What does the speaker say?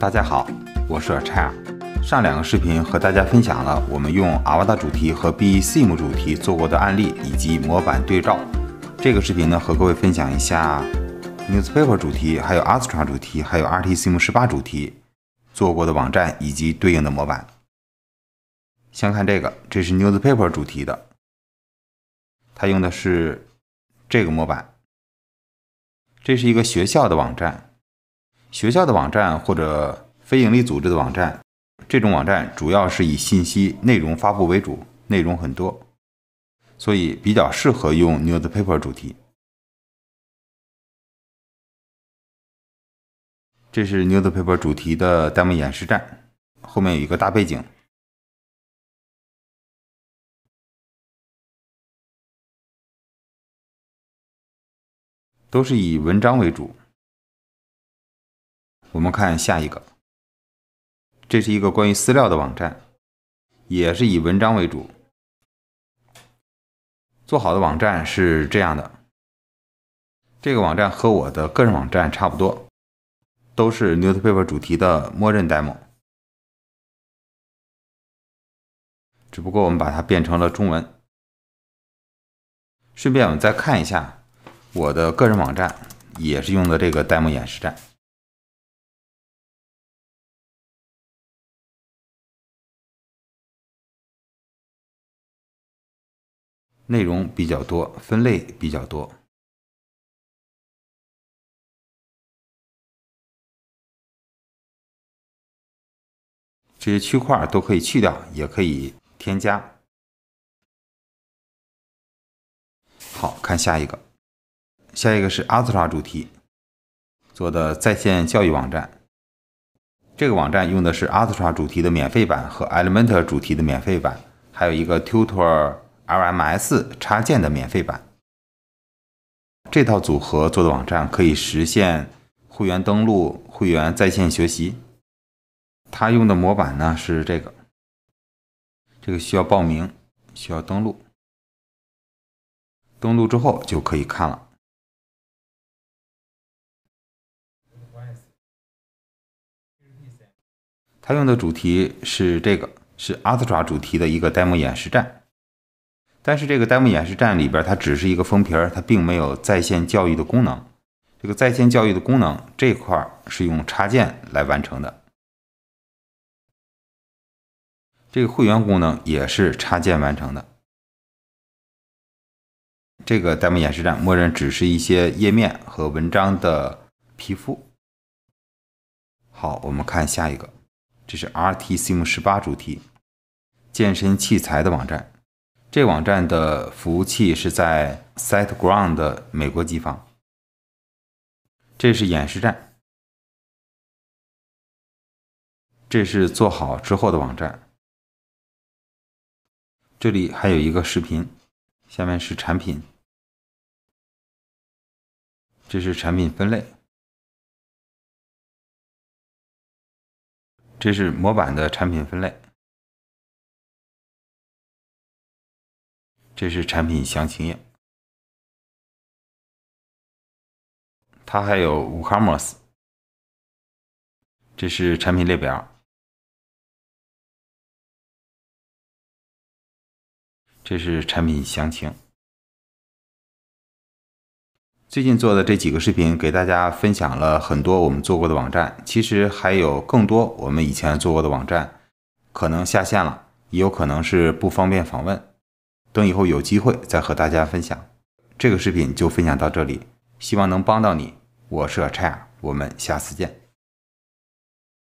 大家好，我是 c h r 上两个视频和大家分享了我们用 a v a a 主题和 BeeSim 主题做过的案例以及模板对照。这个视频呢，和各位分享一下 Newspaper 主题、还有 Astra 主题、还有 RTSim 十八主题做过的网站以及对应的模板。先看这个，这是 Newspaper 主题的，它用的是这个模板，这是一个学校的网站。学校的网站或者非营利组织的网站，这种网站主要是以信息内容发布为主，内容很多，所以比较适合用 Newspaper 主题。这是 Newspaper 主题的 demo 演示站，后面有一个大背景，都是以文章为主。我们看下一个，这是一个关于饲料的网站，也是以文章为主。做好的网站是这样的，这个网站和我的个人网站差不多，都是 NewsPaper 主题的默认 demo，只不过我们把它变成了中文。顺便我们再看一下我的个人网站，也是用的这个 demo 演示站。内容比较多，分类比较多，这些区块都可以去掉，也可以添加。好看下一个，下一个是阿 r a 主题做的在线教育网站。这个网站用的是阿 r a 主题的免费版和 Elementor 主题的免费版，还有一个 Tutor。LMS 插件的免费版，这套组合做的网站可以实现会员登录、会员在线学习。他用的模板呢是这个，这个需要报名，需要登录，登录之后就可以看了。他用的主题是这个，是阿 r 爪主题的一个 demo 演示站。但是这个 demo 演示站里边，它只是一个封皮儿，它并没有在线教育的功能。这个在线教育的功能这块是用插件来完成的。这个会员功能也是插件完成的。这个 demo 演示站默认只是一些页面和文章的皮肤。好，我们看下一个，这是 R T C M 十八主题，健身器材的网站。这网站的服务器是在 SiteGround 美国机房。这是演示站，这是做好之后的网站。这里还有一个视频，下面是产品，这是产品分类，这是模板的产品分类。这是产品详情页，它还有 WooCommerce。这是产品列表，这是产品详情。最近做的这几个视频，给大家分享了很多我们做过的网站。其实还有更多我们以前做过的网站，可能下线了，也有可能是不方便访问。等以后有机会再和大家分享，这个视频就分享到这里，希望能帮到你。我是拆 a 我们下次见。